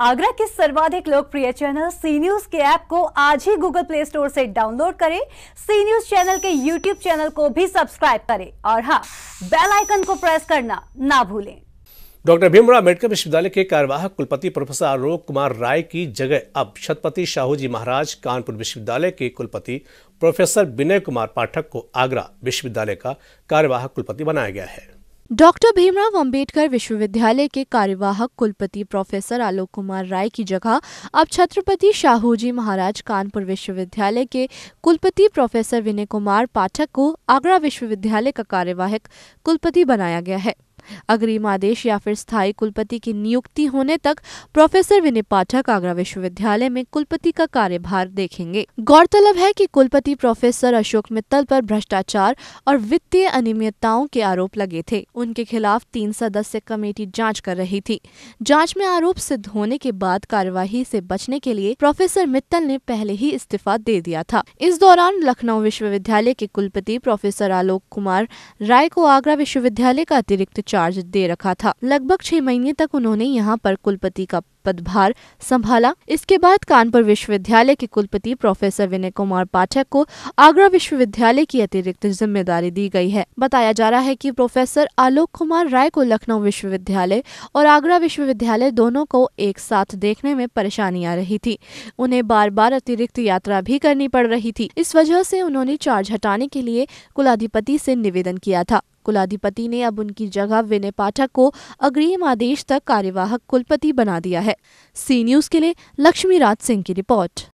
आगरा के सर्वाधिक लोकप्रिय चैनल सी न्यूज के ऐप को आज ही गूगल प्ले स्टोर से डाउनलोड करें सी न्यूज चैनल के यूट्यूब चैनल को भी सब्सक्राइब करें और हाँ बेल आइकन को प्रेस करना ना भूलें डॉक्टर भीमराव अम्बेडकर विश्वविद्यालय के कार्यवाहक कुलपति प्रोफेसर आलोक कुमार राय की जगह अब छतपति शाहू जी महाराज कानपुर विश्वविद्यालय के कुलपति प्रोफेसर विनय कुमार पाठक को आगरा विश्वविद्यालय का कार्यवाहक कुलपति बनाया गया है डॉक्टर भीमराव अंबेडकर विश्वविद्यालय के कार्यवाहक कुलपति प्रोफेसर आलोक कुमार राय की जगह अब छत्रपति शाहूजी महाराज कानपुर विश्वविद्यालय के कुलपति प्रोफेसर विनय कुमार पाठक को आगरा विश्वविद्यालय का कार्यवाहक कुलपति बनाया गया है अग्रिम आदेश या फिर स्थायी कुलपति की नियुक्ति होने तक प्रोफेसर विनय पाठक आगरा विश्वविद्यालय में कुलपति का कार्यभार देखेंगे गौरतलब है कि कुलपति प्रोफेसर अशोक मित्तल पर भ्रष्टाचार और वित्तीय अनियमितताओं के आरोप लगे थे उनके खिलाफ तीन सदस्य कमेटी जाँच कर रही थी जाँच में आरोप सिद्ध होने के बाद कार्यवाही से बचने के लिए प्रोफेसर मित्तल ने पहले ही इस्तीफा दे दिया था इस दौरान लखनऊ विश्वविद्यालय के कुलपति प्रोफेसर आलोक कुमार राय को आगरा विश्वविद्यालय का अतिरिक्त चार्ज दे रखा था लगभग छह महीने तक उन्होंने यहाँ पर कुलपति का पदभार संभाला इसके बाद कानपुर विश्वविद्यालय के कुलपति प्रोफेसर विनय कुमार पाठक को आगरा विश्वविद्यालय की अतिरिक्त जिम्मेदारी दी गई है बताया जा रहा है कि प्रोफेसर आलोक कुमार राय को लखनऊ विश्वविद्यालय और आगरा विश्वविद्यालय दोनों को एक साथ देखने में परेशानी आ रही थी उन्हें बार बार अतिरिक्त यात्रा भी करनी पड़ रही थी इस वजह से उन्होंने चार्ज हटाने के लिए कुलाधिपति से निवेदन किया था कुलाधिपति ने अब उनकी जगह विनय पाठक को अग्रिम आदेश तक कार्यवाहक कुलपति बना दिया है सी न्यूज के लिए राज सिंह की रिपोर्ट